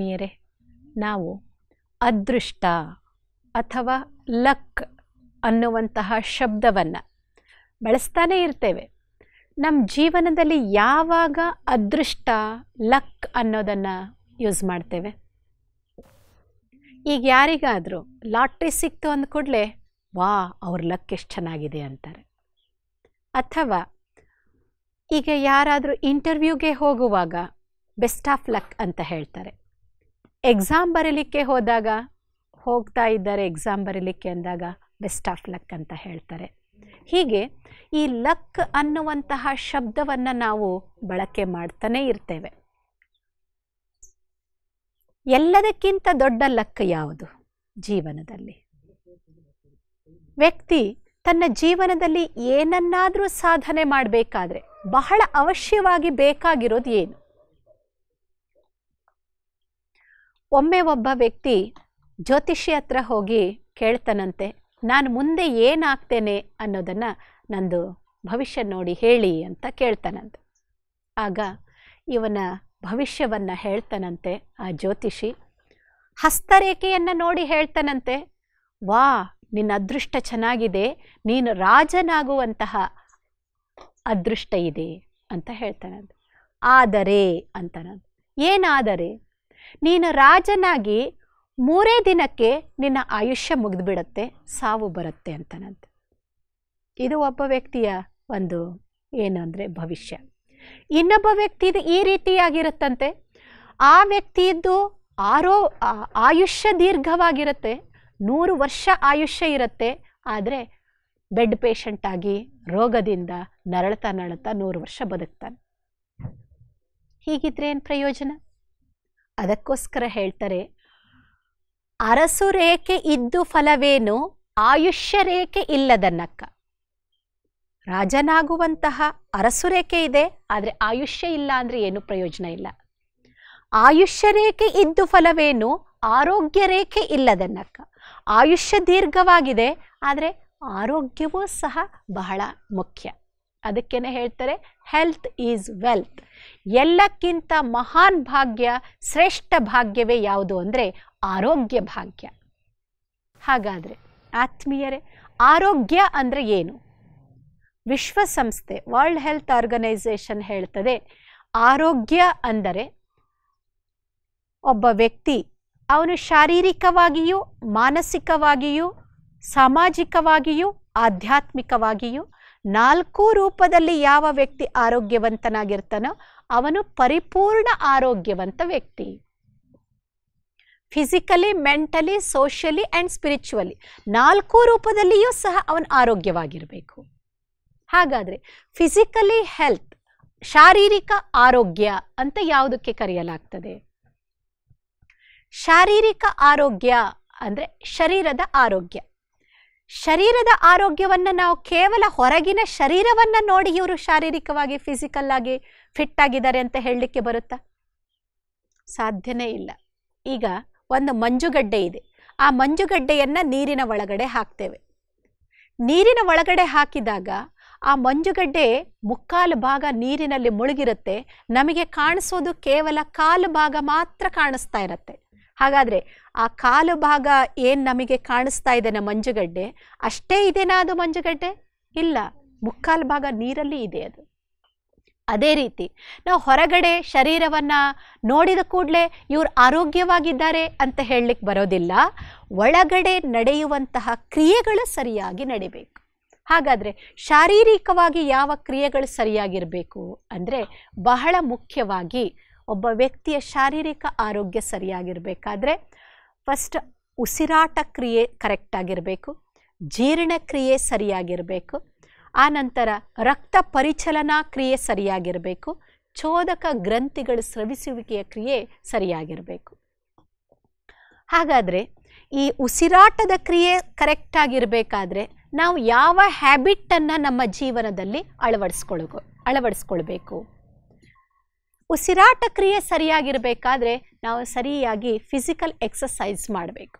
ಆತ್ಮೀಯರೇ ನಾವು ಅದೃಷ್ಟ ಅಥವಾ ಲಕ್ ಅನ್ನುವಂತಹ ಶಬ್ದವನ್ನು ಬಳಸ್ತಾನೆ ಇರ್ತೇವೆ ನಮ್ಮ ಜೀವನದಲ್ಲಿ ಯಾವಾಗ ಅದೃಷ್ಟ ಲಕ್ ಅನ್ನೋದನ್ನು ಯೂಸ್ ಮಾಡ್ತೇವೆ ಈಗ ಯಾರಿಗಾದರೂ ಲಾಟ್ರಿ ಸಿಕ್ತು ಅಂದ ಕೂಡಲೇ ವಾ ಅವ್ರ ಲಕ್ ಎಷ್ಟು ಚೆನ್ನಾಗಿದೆ ಅಂತಾರೆ ಅಥವಾ ಈಗ ಯಾರಾದರೂ ಇಂಟರ್ವ್ಯೂಗೆ ಹೋಗುವಾಗ ಬೆಸ್ಟ್ ಆಫ್ ಲಕ್ ಅಂತ ಹೇಳ್ತಾರೆ ಎಕ್ಸಾಮ್ ಬರೀಲಿಕ್ಕೆ ಹೋದಾಗ ಹೋಗ್ತಾ ಇದ್ದಾರೆ ಎಕ್ಸಾಮ್ ಬರೀಲಿಕ್ಕೆ ಅಂದಾಗ ಬೆಸ್ಟ್ ಆಫ್ ಲಕ್ ಅಂತ ಹೇಳ್ತಾರೆ ಹೀಗೆ ಈ ಲಕ್ ಅನ್ನುವಂತಹ ಶಬ್ದವನ್ನು ನಾವು ಬಳಕೆ ಮಾಡ್ತಾನೇ ಇರ್ತೇವೆ ಎಲ್ಲದಕ್ಕಿಂತ ದೊಡ್ಡ ಲಕ್ ಯಾವುದು ಜೀವನದಲ್ಲಿ ವ್ಯಕ್ತಿ ತನ್ನ ಜೀವನದಲ್ಲಿ ಏನನ್ನಾದರೂ ಸಾಧನೆ ಮಾಡಬೇಕಾದ್ರೆ ಬಹಳ ಅವಶ್ಯವಾಗಿ ಬೇಕಾಗಿರೋದು ಏನು ಒಮ್ಮೆ ಒಬ್ಬ ವ್ಯಕ್ತಿ ಜ್ಯೋತಿಷಿ ಹತ್ರ ಹೋಗಿ ಕೇಳ್ತಾನಂತೆ ನಾನು ಮುಂದೆ ಏನಾಗ್ತೇನೆ ಅನ್ನೋದನ್ನು ನಂದು ಭವಿಷ್ಯ ನೋಡಿ ಹೇಳಿ ಅಂತ ಕೇಳ್ತಾನಂತೆ ಆಗ ಇವನ ಭವಿಷ್ಯವನ್ನು ಹೇಳ್ತಾನಂತೆ ಆ ಜ್ಯೋತಿಷಿ ಹಸ್ತರೇಖೆಯನ್ನು ನೋಡಿ ಹೇಳ್ತಾನಂತೆ ವಾ ನಿನ್ನ ಅದೃಷ್ಟ ಚೆನ್ನಾಗಿದೆ ನೀನು ರಾಜನಾಗುವಂತಹ ಅದೃಷ್ಟ ಇದೆ ಅಂತ ಹೇಳ್ತಾನಂತೆ ಆದರೆ ನಂದು ಏನಾದರೆ ನೀನು ರಾಜನಾಗಿ ಮೂರೇ ದಿನಕ್ಕೆ ನಿನ್ನ ಆಯುಷ್ಯ ಮುಗಿದ್ಬಿಡತ್ತೆ ಸಾವು ಬರುತ್ತೆ ಅಂತನಂತೆ ಇದು ಒಬ್ಬ ವ್ಯಕ್ತಿಯ ಒಂದು ಏನಂದರೆ ಭವಿಷ್ಯ ಇನ್ನೊಬ್ಬ ವ್ಯಕ್ತಿದು ಈ ರೀತಿಯಾಗಿರುತ್ತಂತೆ ಆ ವ್ಯಕ್ತಿಯದ್ದು ಆರೋ ಆಯುಷ್ಯ ದೀರ್ಘವಾಗಿರುತ್ತೆ ನೂರು ವರ್ಷ ಆಯುಷ್ಯ ಇರುತ್ತೆ ಆದರೆ ಬೆಡ್ ಪೇಷಂಟ್ ಆಗಿ ರೋಗದಿಂದ ನರಳ್ತಾ ನರಳತಾ ನೂರು ವರ್ಷ ಬದುಕ್ತಾನೆ ಹೀಗಿದ್ರೆ ಏನು ಪ್ರಯೋಜನ ಅದಕ್ಕೋಸ್ಕರ ಹೇಳ್ತಾರೆ ಅರಸು ರೇಖೆ ಇದ್ದು ಫಲವೇನು ಆಯುಷ್ಯ ರೇಖೆ ಇಲ್ಲದನ್ನಕ್ಕ ರಾಜನಾಗುವಂತಹ ಅರಸು ರೇಖೆ ಇದೆ ಆದರೆ ಆಯುಷ್ಯ ಇಲ್ಲ ಅಂದರೆ ಏನು ಪ್ರಯೋಜನ ಇಲ್ಲ ಆಯುಷ್ಯ ರೇಖೆ ಇದ್ದು ಫಲವೇನು ಆರೋಗ್ಯ ರೇಖೆ ಇಲ್ಲದನ್ನಕ್ಕ ಆಯುಷ್ಯ ದೀರ್ಘವಾಗಿದೆ ಆದರೆ ಆರೋಗ್ಯವೂ ಸಹ ಬಹಳ ಮುಖ್ಯ ಅದಕ್ಕೇನೆ ಹೇಳ್ತಾರೆ ಹೆಲ್ತ್ ಈಸ್ ವೆಲ್ತ್ ಎಲ್ಲಕ್ಕಿಂತ ಮಹಾನ್ ಭಾಗ್ಯ ಶ್ರೇಷ್ಠ ಭಾಗ್ಯವೇ ಯಾವುದು ಅಂದರೆ ಆರೋಗ್ಯ ಭಾಗ್ಯ ಹಾಗಾದರೆ ಆತ್ಮೀಯರೇ ಆರೋಗ್ಯ ಅಂದರೆ ಏನು ವಿಶ್ವಸಂಸ್ಥೆ ವರ್ಲ್ಡ್ ಹೆಲ್ತ್ ಆರ್ಗನೈಸೇಷನ್ ಹೇಳ್ತದೆ ಆರೋಗ್ಯ ಅಂದರೆ ಒಬ್ಬ ವ್ಯಕ್ತಿ ಅವನು ಶಾರೀರಿಕವಾಗಿಯೂ ಮಾನಸಿಕವಾಗಿಯೂ ಸಾಮಾಜಿಕವಾಗಿಯೂ ಆಧ್ಯಾತ್ಮಿಕವಾಗಿಯೂ ನಾಲ್ಕು ರೂಪದಲ್ಲಿ ಯಾವ ವ್ಯಕ್ತಿ ಆರೋಗ್ಯವಂತನಾಗಿರ್ತಾನೋ ಅವನು ಪರಿಪೂರ್ಣ ಆರೋಗ್ಯವಂತ ವ್ಯಕ್ತಿ physically mentally socially and spiritually ನಾಲ್ಕು ರೂಪದಲ್ಲಿಯೂ ಸಹ ಅವನು ಆರೋಗ್ಯವಾಗಿರಬೇಕು ಹಾಗಾದರೆ ಫಿಸಿಕಲಿ ಹೆಲ್ತ್ ಶಾರೀರಿಕ ಆರೋಗ್ಯ ಅಂತ ಯಾವುದಕ್ಕೆ ಕರೆಯಲಾಗ್ತದೆ ಶಾರೀರಿಕ ಆರೋಗ್ಯ ಅಂದರೆ ಶರೀರದ ಆರೋಗ್ಯ ಶರೀರದ ಆರೋಗ್ಯವನ್ನು ನಾವು ಕೇವಲ ಹೊರಗಿನ ಶರೀರವನ್ನು ನೋಡಿ ಇವರು ಶಾರೀರಿಕವಾಗಿ ಫಿಸಿಕಲ್ ಆಗಿ ಫಿಟ್ ಆಗಿದ್ದಾರೆ ಅಂತ ಹೇಳಲಿಕ್ಕೆ ಬರುತ್ತಾ ಸಾಧ್ಯನೇ ಇಲ್ಲ ಈಗ ಒಂದು ಮಂಜುಗಡ್ಡೆ ಇದೆ ಆ ಮಂಜುಗಡ್ಡೆಯನ್ನು ನೀರಿನ ಒಳಗಡೆ ಹಾಕ್ತೇವೆ ನೀರಿನ ಒಳಗಡೆ ಹಾಕಿದಾಗ ಆ ಮಂಜುಗಡ್ಡೆ ಮುಕ್ಕಾಲು ಭಾಗ ನೀರಿನಲ್ಲಿ ಮುಳುಗಿರುತ್ತೆ ನಮಗೆ ಕಾಣಿಸೋದು ಕೇವಲ ಕಾಲು ಭಾಗ ಮಾತ್ರ ಕಾಣಿಸ್ತಾ ಇರುತ್ತೆ ಹಾಗಾದರೆ ಆ ಕಾಲು ಭಾಗ ಏನು ನಮಗೆ ಕಾಣಿಸ್ತಾ ಇದೆ ನಮ್ಮ ಮಂಜುಗಡ್ಡೆ ಅಷ್ಟೇ ಇದೆನಾ ಅದು ಮಂಜುಗಡ್ಡೆ ಇಲ್ಲ ಮುಕ್ಕಾಲು ಭಾಗ ನೀರಲ್ಲಿ ಇದೆ ಅದು ಅದೇ ರೀತಿ ನಾವು ಹೊರಗಡೆ ಶರೀರವನ್ನು ನೋಡಿದ ಕೂಡಲೇ ಇವರು ಆರೋಗ್ಯವಾಗಿದ್ದಾರೆ ಅಂತ ಹೇಳಲಿಕ್ಕೆ ಬರೋದಿಲ್ಲ ಒಳಗಡೆ ನಡೆಯುವಂತಹ ಕ್ರಿಯೆಗಳು ಸರಿಯಾಗಿ ನಡಿಬೇಕು ಹಾಗಾದರೆ ಶಾರೀರಿಕವಾಗಿ ಯಾವ ಕ್ರಿಯೆಗಳು ಸರಿಯಾಗಿರಬೇಕು ಅಂದರೆ ಬಹಳ ಮುಖ್ಯವಾಗಿ ಒಬ್ಬ ವ್ಯಕ್ತಿಯ ಶಾರೀರಿಕ ಆರೋಗ್ಯ ಸರಿಯಾಗಿರಬೇಕಾದ್ರೆ ಫಸ್ಟ್ ಉಸಿರಾಟ ಕ್ರಿಯೆ ಕರೆಕ್ಟಾಗಿರಬೇಕು ಜೀರ್ಣಕ್ರಿಯೆ ಸರಿಯಾಗಿರಬೇಕು ಆನಂತರ ರಕ್ತ ಪರಿಚಲನಾ ಕ್ರಿಯೆ ಸರಿಯಾಗಿರಬೇಕು ಚೋದಕ ಗ್ರಂಥಿಗಳು ಸ್ರವಿಸುವಿಕೆಯ ಕ್ರಿಯೆ ಸರಿಯಾಗಿರಬೇಕು ಹಾಗಾದರೆ ಈ ಉಸಿರಾಟದ ಕ್ರಿಯೆ ಕರೆಕ್ಟಾಗಿರಬೇಕಾದ್ರೆ ನಾವು ಯಾವ ಹ್ಯಾಬಿಟ್ಟನ್ನು ನಮ್ಮ ಜೀವನದಲ್ಲಿ ಅಳವಡಿಸ್ಕೊಳ್ಕೊ ಅಳವಡಿಸ್ಕೊಳ್ಬೇಕು ಉಸಿರಾಟ ಕ್ರಿಯೆ ಸರಿಯಾಗಿರಬೇಕಾದ್ರೆ ನಾವು ಸರಿಯಾಗಿ ಫಿಸಿಕಲ್ ಎಕ್ಸಸೈಸ್ ಮಾಡಬೇಕು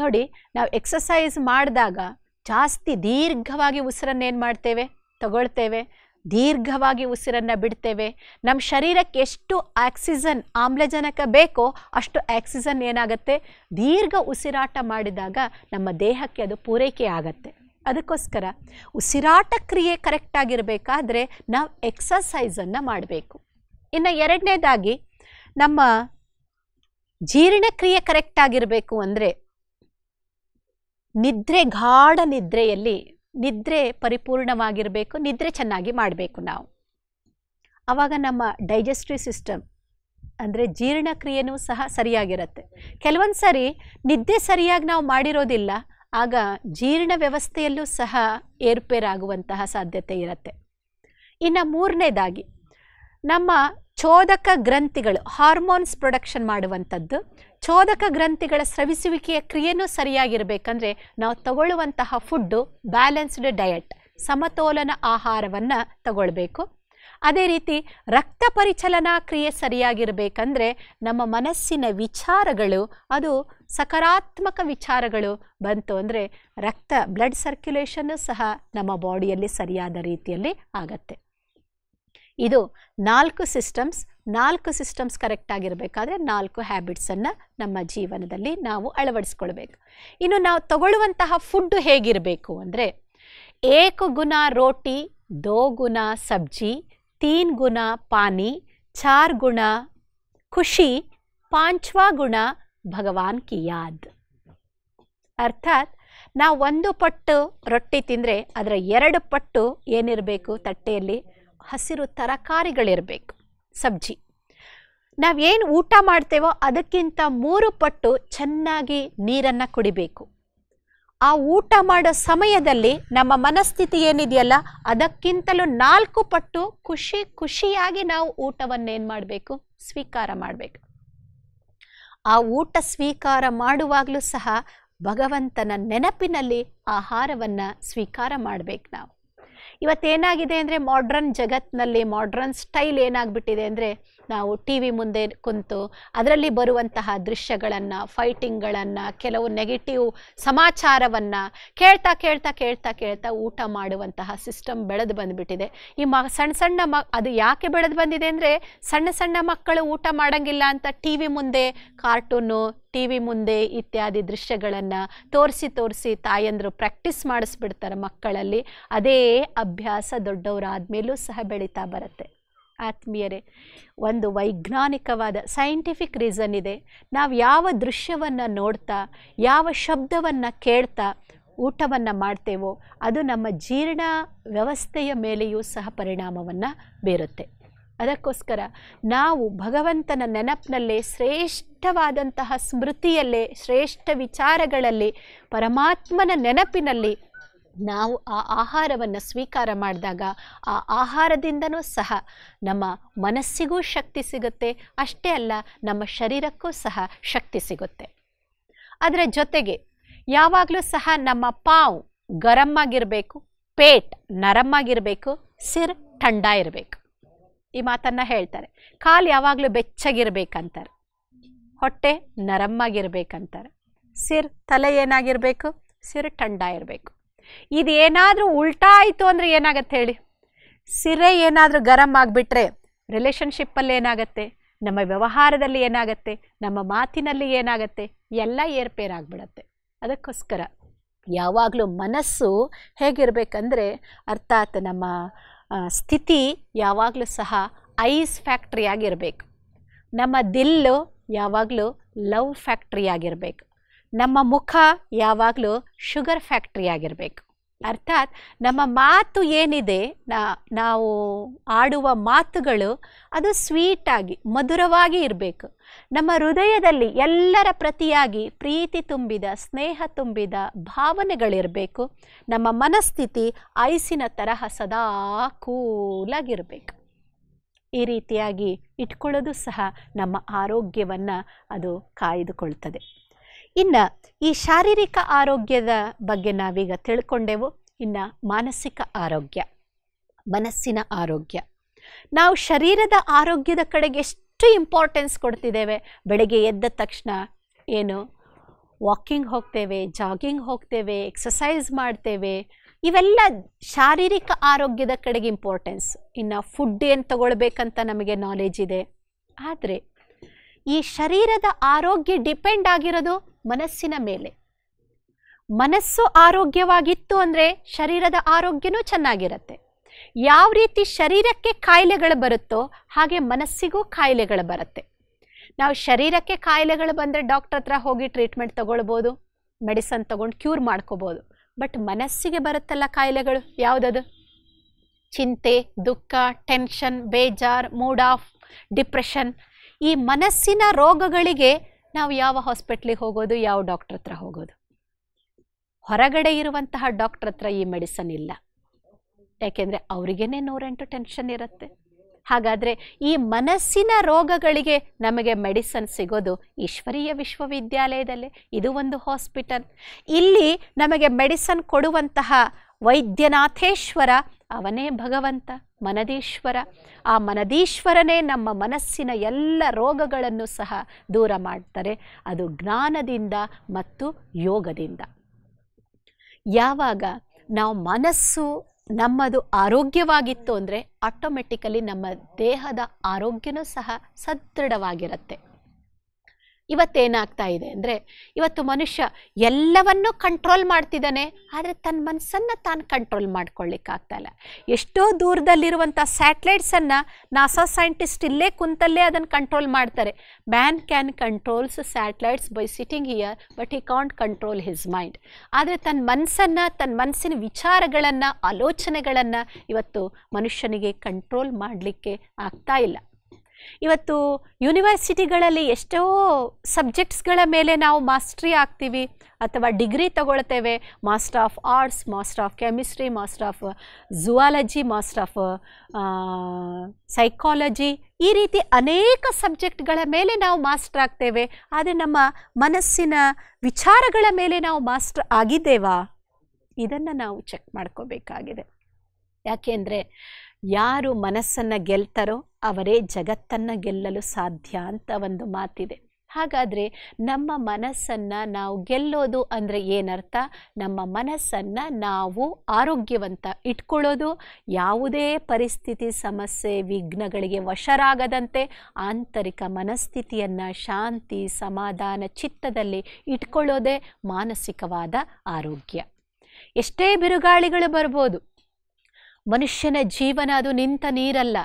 ನೋಡಿ ನಾವು ಎಕ್ಸಸೈಸ್ ಮಾಡಿದಾಗ ಜಾಸ್ತಿ ದೀರ್ಘವಾಗಿ ಉಸಿರನ್ನು ಏನು ಮಾಡ್ತೇವೆ ತಗೊಳ್ತೇವೆ ದೀರ್ಘವಾಗಿ ಉಸಿರನ್ನು ಬಿಡ್ತೇವೆ ನಮ್ಮ ಶರೀರಕ್ಕೆ ಎಷ್ಟು ಆಕ್ಸಿಜನ್ ಆಮ್ಲಜನಕ ಬೇಕೋ ಅಷ್ಟು ಆಕ್ಸಿಜನ್ ಏನಾಗುತ್ತೆ ದೀರ್ಘ ಉಸಿರಾಟ ಮಾಡಿದಾಗ ನಮ್ಮ ದೇಹಕ್ಕೆ ಅದು ಪೂರೈಕೆ ಆಗತ್ತೆ ಅದಕ್ಕೋಸ್ಕರ ಉಸಿರಾಟ ಕ್ರಿಯೆ ಕರೆಕ್ಟಾಗಿರಬೇಕಾದ್ರೆ ನಾವು ಎಕ್ಸಸೈಸನ್ನು ಮಾಡಬೇಕು ಇನ್ನು ಎರಡನೇದಾಗಿ ನಮ್ಮ ಜೀರ್ಣಕ್ರಿಯೆ ಕರೆಕ್ಟ್ ಆಗಿರಬೇಕು ಅಂದರೆ ನಿದ್ರೆ ಗಾಢ ನಿದ್ರೆಯಲ್ಲಿ ನಿದ್ರೆ ಪರಿಪೂರ್ಣವಾಗಿರಬೇಕು ನಿದ್ರೆ ಚೆನ್ನಾಗಿ ಮಾಡಬೇಕು ನಾವು ಆವಾಗ ನಮ್ಮ ಡೈಜೆಸ್ಟಿವ್ ಸಿಸ್ಟಮ್ ಅಂದರೆ ಜೀರ್ಣಕ್ರಿಯೆನೂ ಸಹ ಸರಿಯಾಗಿರುತ್ತೆ ಕೆಲವೊಂದು ಸಾರಿ ನಿದ್ರೆ ಸರಿಯಾಗಿ ನಾವು ಮಾಡಿರೋದಿಲ್ಲ ಆಗ ಜೀರ್ಣ ವ್ಯವಸ್ಥೆಯಲ್ಲೂ ಸಹ ಏರ್ಪೇರಾಗುವಂತಹ ಸಾಧ್ಯತೆ ಇರುತ್ತೆ ಇನ್ನು ಮೂರನೇದಾಗಿ ನಮ್ಮ ಚೋದಕ ಗ್ರಂಥಿಗಳು ಹಾರ್ಮೋನ್ಸ್ ಪ್ರೊಡಕ್ಷನ್ ಮಾಡುವಂಥದ್ದು ಚೋದಕ ಗ್ರಂಥಿಗಳ ಸ್ರವಿಸುವಿಕೆಯ ಕ್ರಿಯೆನೂ ಸರಿಯಾಗಿರಬೇಕಂದ್ರೆ ನಾವು ತಗೊಳ್ಳುವಂತಹ ಫುಡ್ಡು ಬ್ಯಾಲೆನ್ಸ್ಡ್ ಡಯಟ್ ಸಮತೋಲನ ಆಹಾರವನ್ನು ತಗೊಳ್ಬೇಕು ಅದೇ ರೀತಿ ರಕ್ತ ಪರಿಚಲನಾ ಕ್ರಿಯೆ ಸರಿಯಾಗಿರಬೇಕಂದ್ರೆ ನಮ್ಮ ಮನಸ್ಸಿನ ವಿಚಾರಗಳು ಅದು ಸಕಾರಾತ್ಮಕ ವಿಚಾರಗಳು ಬಂತು ಅಂದರೆ ರಕ್ತ ಬ್ಲಡ್ ಸರ್ಕ್ಯುಲೇಷನ್ನು ಸಹ ನಮ್ಮ ಬಾಡಿಯಲ್ಲಿ ಸರಿಯಾದ ರೀತಿಯಲ್ಲಿ ಆಗತ್ತೆ ಇದು ನಾಲ್ಕು ಸಿಸ್ಟಮ್ಸ್ ನಾಲ್ಕು ಸಿಸ್ಟಮ್ಸ್ ಕರೆಕ್ಟ್ ಆಗಿರಬೇಕಾದ್ರೆ ನಾಲ್ಕು ಹ್ಯಾಬಿಟ್ಸನ್ನು ನಮ್ಮ ಜೀವನದಲ್ಲಿ ನಾವು ಅಳವಡಿಸ್ಕೊಳ್ಬೇಕು ಇನ್ನು ನಾವು ತಗೊಳ್ಳುವಂತಹ ಫುಡ್ಡು ಹೇಗಿರಬೇಕು ಅಂದರೆ ಏಕ ಗುಣ ರೋಟಿ ದೋ ಗುಣ ಸಬ್ಜಿ ತೀನ್ ಗುಣ ಪಾನಿ ಚಾರ್ ಗುಣ ಖುಷಿ ಪಾಂಚ್ವಾ ಗುಣ ಭಗವಾನ್ ಕಿಯಾದ್ ಅರ್ಥಾತ್ ನಾವು ಒಂದು ಪಟ್ಟು ರೊಟ್ಟಿ ತಿಂದರೆ ಅದರ ಎರಡು ಪಟ್ಟು ಏನಿರಬೇಕು ತಟ್ಟೆಯಲ್ಲಿ ಹಸಿರು ತರಕಾರಿಗಳಿರಬೇಕು ಸಬ್ಜಿ ನಾವೇನು ಊಟ ಮಾಡ್ತೇವೋ ಅದಕ್ಕಿಂತ ಮೂರು ಪಟ್ಟು ಚೆನ್ನಾಗಿ ನೀರನ್ನು ಕುಡಿಬೇಕು ಆ ಊಟ ಮಾಡೋ ಸಮಯದಲ್ಲಿ ನಮ್ಮ ಮನಸ್ಥಿತಿ ಏನಿದೆಯಲ್ಲ ಅದಕ್ಕಿಂತಲೂ ನಾಲ್ಕು ಪಟ್ಟು ಖುಷಿ ಖುಷಿಯಾಗಿ ನಾವು ಏನು ಮಾಡಬೇಕು ಸ್ವೀಕಾರ ಮಾಡಬೇಕು ಆ ಊಟ ಸ್ವೀಕಾರ ಮಾಡುವಾಗಲೂ ಸಹ ಭಗವಂತನ ನೆನಪಿನಲ್ಲಿ ಆಹಾರವನ್ನು ಸ್ವೀಕಾರ ಮಾಡಬೇಕು ನಾವು ಇವತ್ತೇನಾಗಿದೆ ಅಂದರೆ ಮಾಡ್ರನ್ ಜಗತ್ತಿನಲ್ಲಿ ಮಾಡ್ರನ್ ಸ್ಟೈಲ್ ಏನಾಗ್ಬಿಟ್ಟಿದೆ ಅಂದರೆ ನಾವು ಟಿ ವಿ ಮುಂದೆ ಕುಂತು ಅದರಲ್ಲಿ ಬರುವಂತಹ ದೃಶ್ಯಗಳನ್ನು ಫೈಟಿಂಗ್ಗಳನ್ನು ಕೆಲವು ನೆಗೆಟಿವ್ ಸಮಾಚಾರವನ್ನು ಕೇಳ್ತಾ ಕೇಳ್ತಾ ಕೇಳ್ತಾ ಕೇಳ್ತಾ ಊಟ ಮಾಡುವಂತಹ ಸಿಸ್ಟಮ್ ಬೆಳೆದು ಬಂದುಬಿಟ್ಟಿದೆ ಈ ಮ ಸಣ್ಣ ಸಣ್ಣ ಮ ಅದು ಯಾಕೆ ಬೆಳೆದು ಬಂದಿದೆ ಅಂದರೆ ಸಣ್ಣ ಸಣ್ಣ ಮಕ್ಕಳು ಊಟ ಮಾಡೋಂಗಿಲ್ಲ ಅಂತ ಟಿ ವಿ ಮುಂದೆ ಕಾರ್ಟೂನು ಟಿ ವಿ ಮುಂದೆ ಇತ್ಯಾದಿ ದೃಶ್ಯಗಳನ್ನು ತೋರಿಸಿ ತೋರಿಸಿ ತಾಯಂದರು ಪ್ರಾಕ್ಟೀಸ್ ಮಾಡಿಸ್ಬಿಡ್ತಾರೆ ಮಕ್ಕಳಲ್ಲಿ ಅದೇ ಅಭ್ಯಾಸ ದೊಡ್ಡವರಾದ ಮೇಲೂ ಸಹ ಬೆಳೀತಾ ಬರುತ್ತೆ ಆತ್ಮೀಯರೇ ಒಂದು ವೈಜ್ಞಾನಿಕವಾದ ಸೈಂಟಿಫಿಕ್ ರೀಸನ್ ಇದೆ ನಾವು ಯಾವ ದೃಶ್ಯವನ್ನು ನೋಡ್ತಾ ಯಾವ ಶಬ್ದವನ್ನು ಕೇಳ್ತಾ ಊಟವನ್ನು ಮಾಡ್ತೇವೋ ಅದು ನಮ್ಮ ಜೀರ್ಣ ವ್ಯವಸ್ಥೆಯ ಮೇಲೆಯೂ ಸಹ ಪರಿಣಾಮವನ್ನು ಬೀರುತ್ತೆ ಅದಕ್ಕೋಸ್ಕರ ನಾವು ಭಗವಂತನ ನೆನಪಿನಲ್ಲೇ ಶ್ರೇಷ್ಠವಾದಂತಹ ಸ್ಮೃತಿಯಲ್ಲೇ ಶ್ರೇಷ್ಠ ವಿಚಾರಗಳಲ್ಲಿ ಪರಮಾತ್ಮನ ನೆನಪಿನಲ್ಲಿ ನಾವು ಆ ಆಹಾರವನ್ನು ಸ್ವೀಕಾರ ಮಾಡಿದಾಗ ಆ ಆಹಾರದಿಂದನೂ ಸಹ ನಮ್ಮ ಮನಸ್ಸಿಗೂ ಶಕ್ತಿ ಸಿಗುತ್ತೆ ಅಷ್ಟೇ ಅಲ್ಲ ನಮ್ಮ ಶರೀರಕ್ಕೂ ಸಹ ಶಕ್ತಿ ಸಿಗುತ್ತೆ ಅದರ ಜೊತೆಗೆ ಯಾವಾಗಲೂ ಸಹ ನಮ್ಮ ಪಾವು ಗರಮ್ಮಾಗಿರಬೇಕು ಪೇಟ್ ನರಮ್ಮಾಗಿರಬೇಕು ಸಿರ್ ಥಂಡ ಇರಬೇಕು ಈ ಮಾತನ್ನು ಹೇಳ್ತಾರೆ ಕಾಲು ಯಾವಾಗಲೂ ಬೆಚ್ಚಗಿರಬೇಕಂತಾರೆ ಹೊಟ್ಟೆ ನರಮ್ಮಾಗಿರ್ಬೇಕಂತಾರೆ ಸಿರ್ ತಲೆ ಏನಾಗಿರಬೇಕು ಸಿರ್ ಠಂಡ ಇರಬೇಕು ಇದೇನಾದರೂ ಉಲ್ಟಾ ಆಯಿತು ಅಂದರೆ ಏನಾಗತ್ತೆ ಹೇಳಿ ಸಿರೆ ಏನಾದರೂ ಗರಂ ಆಗಿಬಿಟ್ರೆ ರಿಲೇಷನ್ಶಿಪ್ಪಲ್ಲಿ ಏನಾಗತ್ತೆ ನಮ್ಮ ವ್ಯವಹಾರದಲ್ಲಿ ಏನಾಗತ್ತೆ ನಮ್ಮ ಮಾತಿನಲ್ಲಿ ಏನಾಗತ್ತೆ ಎಲ್ಲ ಏರ್ಪೇರಾಗ್ಬಿಡತ್ತೆ ಅದಕ್ಕೋಸ್ಕರ ಯಾವಾಗಲೂ ಮನಸ್ಸು ಹೇಗಿರಬೇಕಂದ್ರೆ ಅರ್ಥಾತ್ ನಮ್ಮ ಸ್ಥಿತಿ ಯಾವಾಗಲೂ ಸಹ ಐಸ್ ಫ್ಯಾಕ್ಟ್ರಿಯಾಗಿರಬೇಕು ನಮ್ಮ ದಿಲ್ಲು ಯಾವಾಗಲೂ ಲವ್ ಫ್ಯಾಕ್ಟ್ರಿಯಾಗಿರಬೇಕು ನಮ್ಮ ಮುಖ ಯಾವಾಗಲೂ ಶುಗರ್ ಫ್ಯಾಕ್ಟ್ರಿ ಆಗಿರಬೇಕು ಅರ್ಥಾತ್ ನಮ್ಮ ಮಾತು ಏನಿದೆ ನಾವು ಆಡುವ ಮಾತುಗಳು ಅದು ಸ್ವೀಟಾಗಿ ಮಧುರವಾಗಿ ಇರಬೇಕು ನಮ್ಮ ಹೃದಯದಲ್ಲಿ ಎಲ್ಲರ ಪ್ರತಿಯಾಗಿ ಪ್ರೀತಿ ತುಂಬಿದ ಸ್ನೇಹ ತುಂಬಿದ ಭಾವನೆಗಳಿರಬೇಕು ನಮ್ಮ ಮನಸ್ಥಿತಿ ಐಸಿನ ತರಹ ಸದಾ ಕೂಲಾಗಿರಬೇಕು ಈ ರೀತಿಯಾಗಿ ಇಟ್ಕೊಳ್ಳೋದು ಸಹ ನಮ್ಮ ಆರೋಗ್ಯವನ್ನು ಅದು ಕಾಯ್ದುಕೊಳ್ತದೆ ಇನ್ನು ಈ ಶಾರೀರಿಕ ಆರೋಗ್ಯದ ಬಗ್ಗೆ ನಾವೀಗ ತಿಳ್ಕೊಂಡೆವು ಇನ್ನು ಮಾನಸಿಕ ಆರೋಗ್ಯ ಮನಸ್ಸಿನ ಆರೋಗ್ಯ ನಾವು ಶರೀರದ ಆರೋಗ್ಯದ ಕಡೆಗೆ ಎಷ್ಟು ಇಂಪಾರ್ಟೆನ್ಸ್ ಕೊಡ್ತಿದ್ದೇವೆ ಬೆಳಗ್ಗೆ ಎದ್ದ ತಕ್ಷಣ ಏನು ವಾಕಿಂಗ್ ಹೋಗ್ತೇವೆ ಜಾಗಿಂಗ್ ಹೋಗ್ತೇವೆ ಎಕ್ಸಸೈಸ್ ಮಾಡ್ತೇವೆ ಇವೆಲ್ಲ ಶಾರೀರಿಕ ಆರೋಗ್ಯದ ಕಡೆಗೆ ಇಂಪಾರ್ಟೆನ್ಸ್ ಇನ್ನು ಫುಡ್ ಏನು ತಗೊಳ್ಬೇಕಂತ ನಮಗೆ ನಾಲೆಜ್ ಇದೆ ಆದರೆ ಈ ಶರೀರದ ಆರೋಗ್ಯ ಡಿಪೆಂಡ್ ಆಗಿರೋದು ಮನಸ್ಸಿನ ಮೇಲೆ ಮನಸ್ಸು ಆರೋಗ್ಯವಾಗಿತ್ತು ಅಂದರೆ ಶರೀರದ ಆರೋಗ್ಯನೂ ಚೆನ್ನಾಗಿರುತ್ತೆ ಯಾವ ರೀತಿ ಶರೀರಕ್ಕೆ ಕಾಯಿಲೆಗಳು ಬರುತ್ತೋ ಹಾಗೆ ಮನಸ್ಸಿಗೂ ಕಾಯಿಲೆಗಳು ಬರುತ್ತೆ ನಾವು ಶರೀರಕ್ಕೆ ಕಾಯಿಲೆಗಳು ಬಂದರೆ ಡಾಕ್ಟರ್ ಹತ್ರ ಹೋಗಿ ಟ್ರೀಟ್ಮೆಂಟ್ ತಗೊಳ್ಬೋದು ಮೆಡಿಸನ್ ತಗೊಂಡು ಕ್ಯೂರ್ ಮಾಡ್ಕೋಬೋದು ಬಟ್ ಮನಸ್ಸಿಗೆ ಬರುತ್ತಲ್ಲ ಕಾಯಿಲೆಗಳು ಯಾವುದದು ಚಿಂತೆ ದುಃಖ ಟೆನ್ಷನ್ ಬೇಜಾರ್ ಮೂಡ್ ಆಫ್ ಡಿಪ್ರೆಷನ್ ಈ ಮನಸ್ಸಿನ ರೋಗಗಳಿಗೆ ನಾವು ಯಾವ ಹಾಸ್ಪಿಟ್ಲಿಗೆ ಹೋಗೋದು ಯಾವ ಡಾಕ್ಟ್ರ್ ಹತ್ರ ಹೋಗೋದು ಹೊರಗಡೆ ಇರುವಂತಹ ಡಾಕ್ಟ್ರ್ ಹತ್ರ ಈ ಮೆಡಿಸನ್ ಇಲ್ಲ ಯಾಕೆಂದರೆ ಅವರಿಗೇನೆ ನೂರೆಂಟು ಟೆನ್ಷನ್ ಇರುತ್ತೆ ಹಾಗಾದರೆ ಈ ಮನಸ್ಸಿನ ರೋಗಗಳಿಗೆ ನಮಗೆ ಮೆಡಿಸನ್ ಸಿಗೋದು ಈಶ್ವರೀಯ ವಿಶ್ವವಿದ್ಯಾಲಯದಲ್ಲೇ ಇದು ಒಂದು ಹಾಸ್ಪಿಟಲ್ ಇಲ್ಲಿ ನಮಗೆ ಮೆಡಿಸನ್ ಕೊಡುವಂತಹ ವೈದ್ಯನಾಥೇಶ್ವರ ಅವನೇ ಭಗವಂತ ಮನದೀಶ್ವರ ಆ ಮನದೀಶ್ವರನೇ ನಮ್ಮ ಮನಸ್ಸಿನ ಎಲ್ಲ ರೋಗಗಳನ್ನು ಸಹ ದೂರ ಮಾಡ್ತಾರೆ ಅದು ಜ್ಞಾನದಿಂದ ಮತ್ತು ಯೋಗದಿಂದ ಯಾವಾಗ ನಾವು ಮನಸ್ಸು ನಮ್ಮದು ಆರೋಗ್ಯವಾಗಿತ್ತು ಅಂದರೆ ಆಟೋಮೆಟಿಕಲಿ ನಮ್ಮ ದೇಹದ ಆರೋಗ್ಯನೂ ಸಹ ಸದೃಢವಾಗಿರುತ್ತೆ ಇವತ್ತೇನಾಗ್ತಾ ಇದೆ ಅಂದರೆ ಇವತ್ತು ಮನುಷ್ಯ ಎಲ್ಲವನ್ನೂ ಕಂಟ್ರೋಲ್ ಮಾಡ್ತಿದ್ದಾನೆ ಆದರೆ ತನ್ನ ಮನಸ್ಸನ್ನು ತಾನು ಕಂಟ್ರೋಲ್ ಮಾಡ್ಕೊಳ್ಳಿಕ್ಕಾಗ್ತಾಯಿಲ್ಲ ಎಷ್ಟೋ ದೂರದಲ್ಲಿರುವಂಥ ಸ್ಯಾಟ್ಲೈಟ್ಸನ್ನು ನಾಸಾ ಸೈಂಟಿಸ್ಟ್ ಇಲ್ಲೇ ಕುಂತಲ್ಲೇ ಅದನ್ನು ಕಂಟ್ರೋಲ್ ಮಾಡ್ತಾರೆ man can controls satellites by sitting here but he can't control his mind ಆದರೆ ತನ್ನ ಮನಸ್ಸನ್ನು ತನ್ನ ಮನಸ್ಸಿನ ವಿಚಾರಗಳನ್ನು ಆಲೋಚನೆಗಳನ್ನು ಇವತ್ತು ಮನುಷ್ಯನಿಗೆ ಕಂಟ್ರೋಲ್ ಮಾಡಲಿಕ್ಕೆ ಆಗ್ತಾ ಇಲ್ಲ ಇವತ್ತು ಯೂನಿವರ್ಸಿಟಿಗಳಲ್ಲಿ ಎಷ್ಟೋ ಸಬ್ಜೆಕ್ಟ್ಸ್ಗಳ ಮೇಲೆ ನಾವು ಮಾಸ್ಟ್ರಿ ಆಗ್ತೀವಿ ಅಥವಾ ಡಿಗ್ರಿ ತಗೊಳ್ತೇವೆ master of arts master of chemistry master of zoology master of psychology ಈ ರೀತಿ ಅನೇಕ ಸಬ್ಜೆಕ್ಟ್ಗಳ ಮೇಲೆ ನಾವು ಮಾಸ್ಟರ್ ಆಗ್ತೇವೆ ಆದರೆ ನಮ್ಮ ಮನಸ್ಸಿನ ವಿಚಾರಗಳ ಮೇಲೆ ನಾವು ಮಾಸ್ಟರ್ ಆಗಿದ್ದೇವಾ ಇದನ್ನು ನಾವು ಚೆಕ್ ಮಾಡ್ಕೋಬೇಕಾಗಿದೆ ಯಾಕೆಂದರೆ ಯಾರು ಮನಸ್ಸನ್ನು ಗೆಲ್ತಾರೋ ಅವರೇ ಜಗತ್ತನ್ನು ಗೆಲ್ಲಲು ಸಾಧ್ಯ ಅಂತ ಒಂದು ಮಾತಿದೆ ಹಾಗಾದರೆ ನಮ್ಮ ಮನಸ್ಸನ್ನು ನಾವು ಗೆಲ್ಲೋದು ಅಂದರೆ ಏನರ್ಥ ನಮ್ಮ ಮನಸ್ಸನ್ನು ನಾವು ಆರೋಗ್ಯವಂತ ಇಟ್ಕೊಳ್ಳೋದು ಯಾವುದೇ ಪರಿಸ್ಥಿತಿ ಸಮಸ್ಯೆ ವಿಘ್ನಗಳಿಗೆ ವಶರಾಗದಂತೆ ಆಂತರಿಕ ಮನಸ್ಥಿತಿಯನ್ನು ಶಾಂತಿ ಸಮಾಧಾನ ಚಿತ್ತದಲ್ಲಿ ಇಟ್ಕೊಳ್ಳೋದೇ ಮಾನಸಿಕವಾದ ಆರೋಗ್ಯ ಎಷ್ಟೇ ಬಿರುಗಾಳಿಗಳು ಬರ್ಬೋದು ಮನುಷ್ಯನ ಜೀವನ ಅದು ನಿಂತ ನೀರಲ್ಲ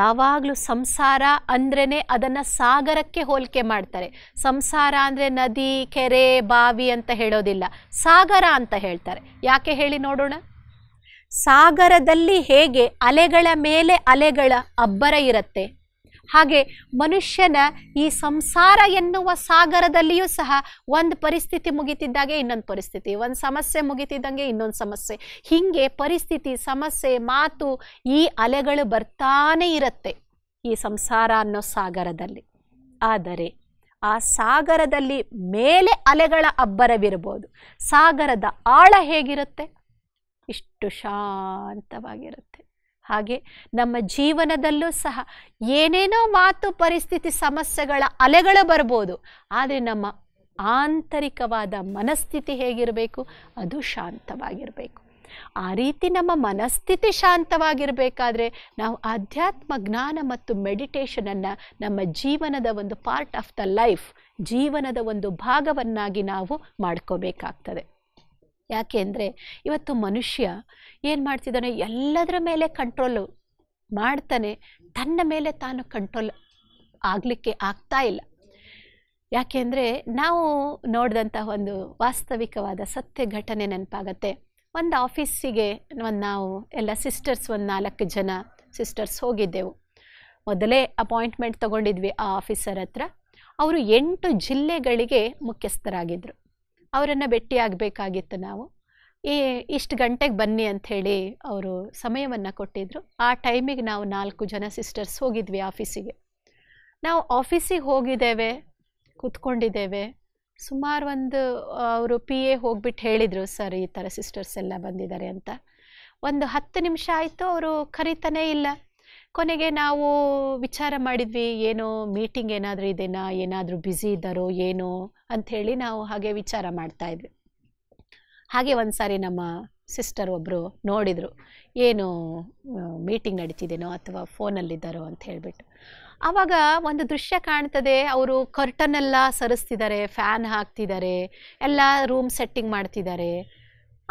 ಯಾವಾಗಲೂ ಸಂಸಾರ ಅಂದ್ರೇ ಅದನ್ನು ಸಾಗರಕ್ಕೆ ಹೋಲಿಕೆ ಮಾಡ್ತಾರೆ ಸಂಸಾರ ಅಂದರೆ ನದಿ ಕೆರೆ ಬಾವಿ ಅಂತ ಹೇಳೋದಿಲ್ಲ ಸಾಗರ ಅಂತ ಹೇಳ್ತಾರೆ ಯಾಕೆ ಹೇಳಿ ನೋಡೋಣ ಸಾಗರದಲ್ಲಿ ಹೇಗೆ ಅಲೆಗಳ ಮೇಲೆ ಅಲೆಗಳ ಅಬ್ಬರ ಇರುತ್ತೆ ಹಾಗೆ ಮನುಷ್ಯನ ಈ ಸಂಸಾರ ಎನ್ನುವ ಸಾಗರದಲ್ಲಿಯೂ ಸಹ ಒಂದು ಪರಿಸ್ಥಿತಿ ಮುಗಿತಿದ್ದಾಗೆ ಇನ್ನೊಂದು ಪರಿಸ್ಥಿತಿ ಒಂದು ಸಮಸ್ಯೆ ಮುಗಿತಿದ್ದಂಗೆ ಇನ್ನೊಂದು ಸಮಸ್ಯೆ ಹೀಗೆ ಪರಿಸ್ಥಿತಿ ಸಮಸ್ಯೆ ಮಾತು ಈ ಅಲೆಗಳು ಬರ್ತಾನೆ ಇರುತ್ತೆ ಈ ಸಂಸಾರ ಅನ್ನೋ ಸಾಗರದಲ್ಲಿ ಆದರೆ ಆ ಸಾಗರದಲ್ಲಿ ಮೇಲೆ ಅಲೆಗಳ ಅಬ್ಬರವಿರ್ಬೋದು ಸಾಗರದ ಆಳ ಹೇಗಿರುತ್ತೆ ಇಷ್ಟು ಶಾಂತವಾಗಿರುತ್ತೆ ಹಾಗೆ ನಮ್ಮ ಜೀವನದಲ್ಲೂ ಸಹ ಏನೇನೋ ಮಾತು ಪರಿಸ್ಥಿತಿ ಸಮಸ್ಯೆಗಳ ಅಲೆಗಳು ಬರ್ಬೋದು ಆದರೆ ನಮ್ಮ ಆಂತರಿಕವಾದ ಮನಸ್ಥಿತಿ ಹೇಗಿರಬೇಕು ಅದು ಶಾಂತವಾಗಿರಬೇಕು ಆ ರೀತಿ ನಮ್ಮ ಮನಸ್ಥಿತಿ ಶಾಂತವಾಗಿರಬೇಕಾದ್ರೆ ನಾವು ಆಧ್ಯಾತ್ಮ ಜ್ಞಾನ ಮತ್ತು ಮೆಡಿಟೇಷನನ್ನು ನಮ್ಮ ಜೀವನದ ಒಂದು ಪಾರ್ಟ್ ಆಫ್ ದ ಲೈಫ್ ಜೀವನದ ಒಂದು ಭಾಗವನ್ನಾಗಿ ನಾವು ಮಾಡ್ಕೋಬೇಕಾಗ್ತದೆ ಯಾಕೆಂದರೆ ಇವತ್ತು ಮನುಷ್ಯ ಏನು ಮಾಡ್ತಿದ್ದಾನೆ ಎಲ್ಲದರ ಮೇಲೆ ಕಂಟ್ರೋಲು ಮಾಡ್ತಾನೆ ತನ್ನ ಮೇಲೆ ತಾನು ಕಂಟ್ರೋಲ್ ಆಗಲಿಕ್ಕೆ ಆಗ್ತಾ ಇಲ್ಲ ಯಾಕೆಂದರೆ ನಾವು ನೋಡಿದಂಥ ಒಂದು ವಾಸ್ತವಿಕವಾದ ಸತ್ಯ ಘಟನೆ ನೆನಪಾಗತ್ತೆ ಒಂದು ಆಫೀಸಿಗೆ ಒಂದು ನಾವು ಎಲ್ಲ ಸಿಸ್ಟರ್ಸ್ ಒಂದು ನಾಲ್ಕು ಜನ ಸಿಸ್ಟರ್ಸ್ ಹೋಗಿದ್ದೆವು ಮೊದಲೇ ಅಪಾಯಿಂಟ್ಮೆಂಟ್ ತೊಗೊಂಡಿದ್ವಿ ಆ ಆಫೀಸರ್ ಹತ್ರ ಅವರು ಎಂಟು ಜಿಲ್ಲೆಗಳಿಗೆ ಮುಖ್ಯಸ್ಥರಾಗಿದ್ದರು ಅವರನ್ನು ಭೇಟಿಯಾಗಬೇಕಾಗಿತ್ತು ನಾವು ಈ ಇಷ್ಟು ಗಂಟೆಗೆ ಬನ್ನಿ ಅಂಥೇಳಿ ಅವರು ಸಮಯವನ್ನು ಕೊಟ್ಟಿದ್ದರು ಆ ಟೈಮಿಗೆ ನಾವು ನಾಲ್ಕು ಜನ ಸಿಸ್ಟರ್ಸ್ ಹೋಗಿದ್ವಿ ಆಫೀಸಿಗೆ ನಾವು ಆಫೀಸಿಗೆ ಹೋಗಿದ್ದೇವೆ ಕೂತ್ಕೊಂಡಿದ್ದೇವೆ ಸುಮಾರು ಒಂದು ಅವರು ಪಿ ಎ ಹೋಗ್ಬಿಟ್ಟು ಹೇಳಿದರು ಸರ್ ಈ ಥರ ಸಿಸ್ಟರ್ಸ್ ಎಲ್ಲ ಬಂದಿದ್ದಾರೆ ಅಂತ ಒಂದು ಹತ್ತು ನಿಮಿಷ ಆಯಿತು ಅವರು ಕರೀತಾನೇ ಇಲ್ಲ ಕೊನೆಗೆ ನಾವು ವಿಚಾರ ಮಾಡಿದ್ವಿ ಏನೋ ಮೀಟಿಂಗ್ ಏನಾದರೂ ಇದೆಯಾ ಏನಾದರೂ ಬ್ಯುಸಿ ಇದ್ದಾರೋ ಏನೋ ಅಂಥೇಳಿ ನಾವು ಹಾಗೆ ವಿಚಾರ ಮಾಡ್ತಾ ಇದ್ವಿ ಹಾಗೆ ಒಂದು ಸಾರಿ ನಮ್ಮ ಸಿಸ್ಟರ್ ಒಬ್ಬರು ನೋಡಿದರು ಏನು ಮೀಟಿಂಗ್ ನಡೀತಿದ್ದೇನೋ ಅಥವಾ ಫೋನಲ್ಲಿದ್ದಾರೋ ಅಂತ ಹೇಳಿಬಿಟ್ಟು ಆವಾಗ ಒಂದು ದೃಶ್ಯ ಕಾಣ್ತದೆ ಅವರು ಕರ್ಟನ್ನೆಲ್ಲ ಸರಿಸ್ತಿದ್ದಾರೆ ಫ್ಯಾನ್ ಹಾಕ್ತಿದ್ದಾರೆ ಎಲ್ಲ ರೂಮ್ ಸೆಟ್ಟಿಂಗ್ ಮಾಡ್ತಿದ್ದಾರೆ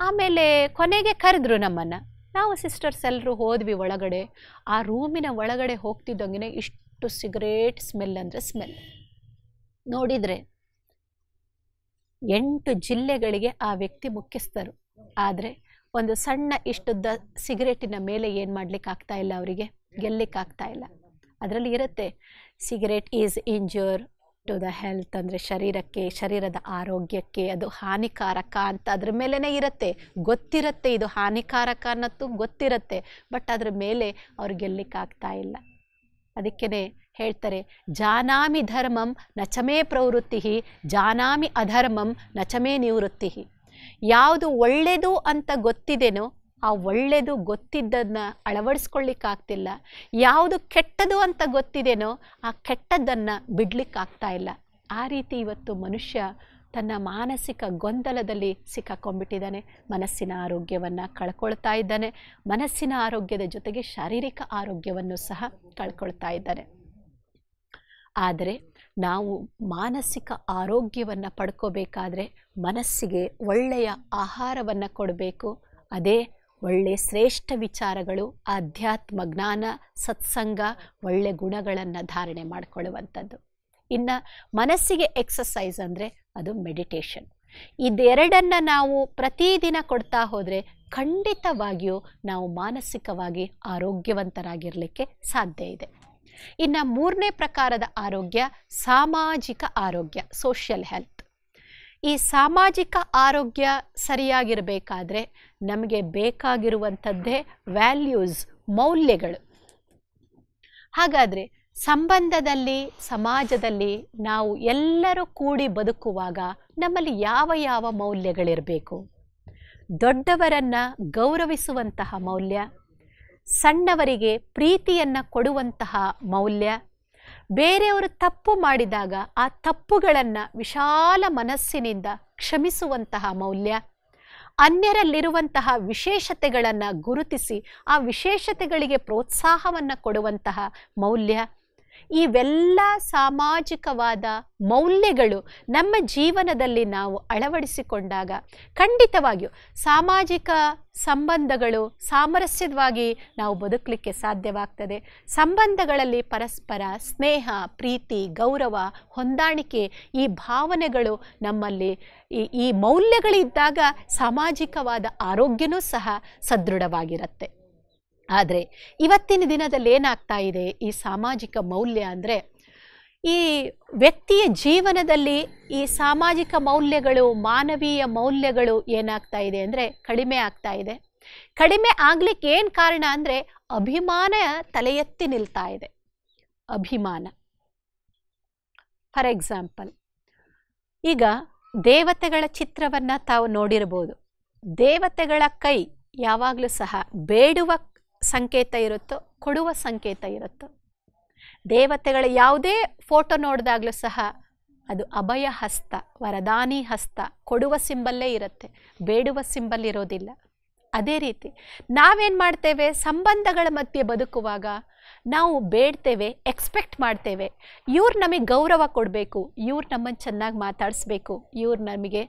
ಆಮೇಲೆ ಕೊನೆಗೆ ಕರೆದ್ರು ನಮ್ಮನ್ನು ನಾವು ಸಿಸ್ಟರ್ಸ್ ಎಲ್ಲರೂ ಹೋದ್ವಿ ಒಳಗಡೆ ಆ ರೂಮಿನ ಒಳಗಡೆ ಹೋಗ್ತಿದ್ದಂಗೆ ಇಷ್ಟು ಸಿಗರೇಟ್ ಸ್ಮೆಲ್ ಅಂದರೆ ಸ್ಮೆಲ್ ನೋಡಿದರೆ ಎಂಟು ಜಿಲ್ಲೆಗಳಿಗೆ ಆ ವ್ಯಕ್ತಿ ಮುಖ್ಯಸ್ಥರು ಆದರೆ ಒಂದು ಸಣ್ಣ ಇಷ್ಟದ ಸಿಗರೇಟಿನ ಮೇಲೆ ಏನು ಆಗ್ತಾ ಇಲ್ಲ ಅವರಿಗೆ ಗೆಲ್ಲಕ್ಕಾಗ್ತಾ ಇಲ್ಲ ಅದರಲ್ಲಿ ಇರುತ್ತೆ cigarette is injure to the health ಅಂದರೆ ಶರೀರಕ್ಕೆ ಶರೀರದ ಆರೋಗ್ಯಕ್ಕೆ ಅದು ಹಾನಿಕಾರಕ ಅಂತ ಅದ್ರ ಮೇಲೇ ಇರುತ್ತೆ ಗೊತ್ತಿರುತ್ತೆ ಇದು ಹಾನಿಕಾರಕ ಅನ್ನೋದು ಗೊತ್ತಿರುತ್ತೆ ಬಟ್ ಅದ್ರ ಮೇಲೆ ಅವ್ರು ಗೆಲ್ಲಿಕ್ಕಾಗ್ತಾ ಇಲ್ಲ ಅದಕ್ಕೇ ಹೇಳ್ತಾರೆ ಜಾನಾಮಿ ಧರ್ಮಂ ನಚಮೇ ಪ್ರವೃತ್ತಿ ಜಾನಾಮಿ ಅಧರ್ಮಂ ನಚಮೇ ನಿವೃತ್ತಿ ಯಾವುದು ಒಳ್ಳೆಯದು ಅಂತ ಗೊತ್ತಿದೆನೋ ಆ ಒಳ್ಳೆಯದು ಗೊತ್ತಿದ್ದದನ್ನ ಅಳವಡಿಸ್ಕೊಳ್ಳಿಕ್ಕಾಗ್ತಿಲ್ಲ ಯಾವುದು ಕೆಟ್ಟದು ಅಂತ ಗೊತ್ತಿದೆನೋ ಆ ಕೆಟ್ಟದ್ದನ್ನು ಬಿಡ್ಲಿಕ್ಕಾಗ್ತಾ ಇಲ್ಲ ಆ ರೀತಿ ಇವತ್ತು ಮನುಷ್ಯ ತನ್ನ ಮಾನಸಿಕ ಗೊಂದಲದಲ್ಲಿ ಸಿಕ್ಕಾಕೊಂಡ್ಬಿಟ್ಟಿದ್ದಾನೆ ಮನಸ್ಸಿನ ಆರೋಗ್ಯವನ್ನು ಕಳ್ಕೊಳ್ತಾ ಇದ್ದಾನೆ ಮನಸ್ಸಿನ ಆರೋಗ್ಯದ ಜೊತೆಗೆ ಶಾರೀರಿಕ ಆರೋಗ್ಯವನ್ನು ಸಹ ಕಳ್ಕೊಳ್ತಾ ಇದ್ದಾನೆ ಆದರೆ ನಾವು ಮಾನಸಿಕ ಆರೋಗ್ಯವನ್ನು ಪಡ್ಕೋಬೇಕಾದ್ರೆ ಮನಸ್ಸಿಗೆ ಒಳ್ಳೆಯ ಆಹಾರವನ್ನು ಕೊಡಬೇಕು ಅದೇ ಒಳ್ಳೆ ಶ್ರೇಷ್ಠ ವಿಚಾರಗಳು ಆಧ್ಯಾತ್ಮ ಜ್ಞಾನ ಸತ್ಸಂಗ ಒಳ್ಳೆ ಗುಣಗಳನ್ನು ಧಾರಣೆ ಮಾಡಿಕೊಳ್ಳುವಂಥದ್ದು ಇನ್ನು ಮನಸ್ಸಿಗೆ ಎಕ್ಸಸೈಸ್ ಅಂದರೆ ಅದು ಮೆಡಿಟೇಷನ್ ಇದೆರಡನ್ನು ನಾವು ಪ್ರತಿದಿನ ಕೊಡ್ತಾ ಹೋದರೆ ಖಂಡಿತವಾಗಿಯೂ ನಾವು ಮಾನಸಿಕವಾಗಿ ಆರೋಗ್ಯವಂತರಾಗಿರಲಿಕ್ಕೆ ಸಾಧ್ಯ ಇದೆ ಇನ್ನು ಮೂರನೇ ಪ್ರಕಾರದ ಆರೋಗ್ಯ ಸಾಮಾಜಿಕ ಆರೋಗ್ಯ ಸೋಷಿಯಲ್ ಹೆಲ್ತ್ ಈ ಸಾಮಾಜಿಕ ಆರೋಗ್ಯ ಸರಿಯಾಗಿರಬೇಕಾದ್ರೆ ನಮಗೆ ಬೇಕಾಗಿರುವಂಥದ್ದೇ ವ್ಯಾಲ್ಯೂಸ್ ಮೌಲ್ಯಗಳು ಹಾಗಾದರೆ ಸಂಬಂಧದಲ್ಲಿ ಸಮಾಜದಲ್ಲಿ ನಾವು ಎಲ್ಲರೂ ಕೂಡಿ ಬದುಕುವಾಗ ನಮ್ಮಲ್ಲಿ ಯಾವ ಯಾವ ಮೌಲ್ಯಗಳಿರಬೇಕು ದೊಡ್ಡವರನ್ನು ಗೌರವಿಸುವಂತಹ ಮೌಲ್ಯ ಸಣ್ಣವರಿಗೆ ಪ್ರೀತಿಯನ್ನು ಕೊಡುವಂತಹ ಮೌಲ್ಯ ಬೇರೆಯವರು ತಪ್ಪು ಮಾಡಿದಾಗ ಆ ತಪ್ಪುಗಳನ್ನು ವಿಶಾಲ ಮನಸ್ಸಿನಿಂದ ಕ್ಷಮಿಸುವಂತಹ ಮೌಲ್ಯ ಅನ್ಯರಲ್ಲಿರುವಂತಹ ವಿಶೇಷತೆಗಳನ್ನು ಗುರುತಿಸಿ ಆ ವಿಶೇಷತೆಗಳಿಗೆ ಪ್ರೋತ್ಸಾಹವನ್ನು ಕೊಡುವಂತಹ ಮೌಲ್ಯ ಇವೆಲ್ಲ ಸಾಮಾಜಿಕವಾದ ಮೌಲ್ಯಗಳು ನಮ್ಮ ಜೀವನದಲ್ಲಿ ನಾವು ಅಳವಡಿಸಿಕೊಂಡಾಗ ಖಂಡಿತವಾಗಿಯೂ ಸಾಮಾಜಿಕ ಸಂಬಂಧಗಳು ಸಾಮರಸ್ಯವಾಗಿ ನಾವು ಬದುಕಲಿಕ್ಕೆ ಸಾಧ್ಯವಾಗ್ತದೆ ಸಂಬಂಧಗಳಲ್ಲಿ ಪರಸ್ಪರ ಸ್ನೇಹ ಪ್ರೀತಿ ಗೌರವ ಹೊಂದಾಣಿಕೆ ಈ ಭಾವನೆಗಳು ನಮ್ಮಲ್ಲಿ ಈ ಈ ಮೌಲ್ಯಗಳಿದ್ದಾಗ ಸಾಮಾಜಿಕವಾದ ಆರೋಗ್ಯನೂ ಸಹ ಸದೃಢವಾಗಿರುತ್ತೆ ಆದರೆ ಇವತ್ತಿನ ದಿನದಲ್ಲಿ ಏನಾಗ್ತಾ ಇದೆ ಈ ಸಾಮಾಜಿಕ ಮೌಲ್ಯ ಅಂದರೆ ಈ ವ್ಯಕ್ತಿಯ ಜೀವನದಲ್ಲಿ ಈ ಸಾಮಾಜಿಕ ಮೌಲ್ಯಗಳು ಮಾನವೀಯ ಮೌಲ್ಯಗಳು ಏನಾಗ್ತಾ ಇದೆ ಅಂದರೆ ಕಡಿಮೆ ಆಗ್ತಾ ಇದೆ ಕಡಿಮೆ ಆಗ್ಲಿಕ್ಕೆ ಏನು ಕಾರಣ ಅಂದರೆ ಅಭಿಮಾನ ತಲೆ ಎತ್ತಿ ನಿಲ್ತಾ ಇದೆ ಅಭಿಮಾನ ಫಾರ್ ಎಕ್ಸಾಂಪಲ್ ಈಗ ದೇವತೆಗಳ ಚಿತ್ರವನ್ನು ತಾವು ನೋಡಿರ್ಬೋದು ದೇವತೆಗಳ ಕೈ ಯಾವಾಗಲೂ ಸಹ ಬೇಡುವ ಸಂಕೇತ ಇರುತ್ತೋ ಕೊಡುವ ಸಂಕೇತ ಇರುತ್ತೋ ದೇವತೆಗಳ ಯಾವುದೇ ಫೋಟೋ ನೋಡಿದಾಗಲೂ ಸಹ ಅದು ಅಭಯ ಹಸ್ತ ವರದಾನಿ ಹಸ್ತ ಕೊಡುವ ಸಿಂಬಲ್ಲೇ ಇರುತ್ತೆ ಬೇಡುವ ಸಿಂಬಲ್ ಇರೋದಿಲ್ಲ ಅದೇ ರೀತಿ ನಾವೇನು ಮಾಡ್ತೇವೆ ಸಂಬಂಧಗಳ ಮಧ್ಯೆ ಬದುಕುವಾಗ ನಾವು ಬೇಡ್ತೇವೆ ಎಕ್ಸ್ಪೆಕ್ಟ್ ಮಾಡ್ತೇವೆ ಇವ್ರು ನಮಗೆ ಗೌರವ ಕೊಡಬೇಕು ಇವ್ರು ನಮ್ಮನ್ನು ಚೆನ್ನಾಗಿ ಮಾತಾಡಿಸ್ಬೇಕು ಇವ್ರು ನಮಗೆ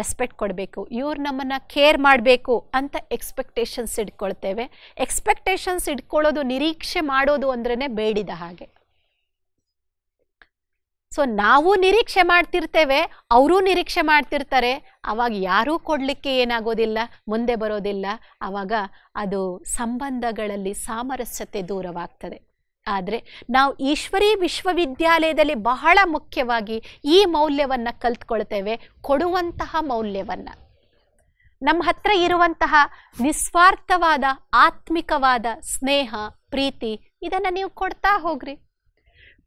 ರೆಸ್ಪೆಕ್ಟ್ ಕೊಡಬೇಕು ಇವ್ರು ನಮ್ಮನ್ನು ಕೇರ್ ಮಾಡಬೇಕು ಅಂತ ಎಕ್ಸ್ಪೆಕ್ಟೇಷನ್ಸ್ ಇಟ್ಕೊಳ್ತೇವೆ ಎಕ್ಸ್ಪೆಕ್ಟೇಷನ್ಸ್ ಇಟ್ಕೊಳ್ಳೋದು ನಿರೀಕ್ಷೆ ಮಾಡೋದು ಅಂದ್ರೇ ಬೇಡಿದ ಹಾಗೆ ಸೊ ನಾವು ನಿರೀಕ್ಷೆ ಮಾಡ್ತಿರ್ತೇವೆ ಅವರೂ ನಿರೀಕ್ಷೆ ಮಾಡ್ತಿರ್ತಾರೆ ಆವಾಗ ಯಾರೂ ಕೊಡಲಿಕ್ಕೆ ಏನಾಗೋದಿಲ್ಲ ಮುಂದೆ ಬರೋದಿಲ್ಲ ಆವಾಗ ಅದು ಸಂಬಂಧಗಳಲ್ಲಿ ಸಾಮರಸ್ಯತೆ ದೂರವಾಗ್ತದೆ ಆದರೆ ನಾವು ಈಶ್ವರಿ ವಿಶ್ವವಿದ್ಯಾಲಯದಲ್ಲಿ ಬಹಳ ಮುಖ್ಯವಾಗಿ ಈ ಮೌಲ್ಯವನ್ನು ಕಲ್ತ್ಕೊಳ್ತೇವೆ ಕೊಡುವಂತಹ ಮೌಲ್ಯವನ್ನು ನಮ್ಮ ಹತ್ರ ಇರುವಂತಹ ನಿಸ್ವಾರ್ಥವಾದ ಆತ್ಮಿಕವಾದ ಸ್ನೇಹ ಪ್ರೀತಿ ಇದನ್ನು ನೀವು ಕೊಡ್ತಾ ಹೋಗ್ರಿ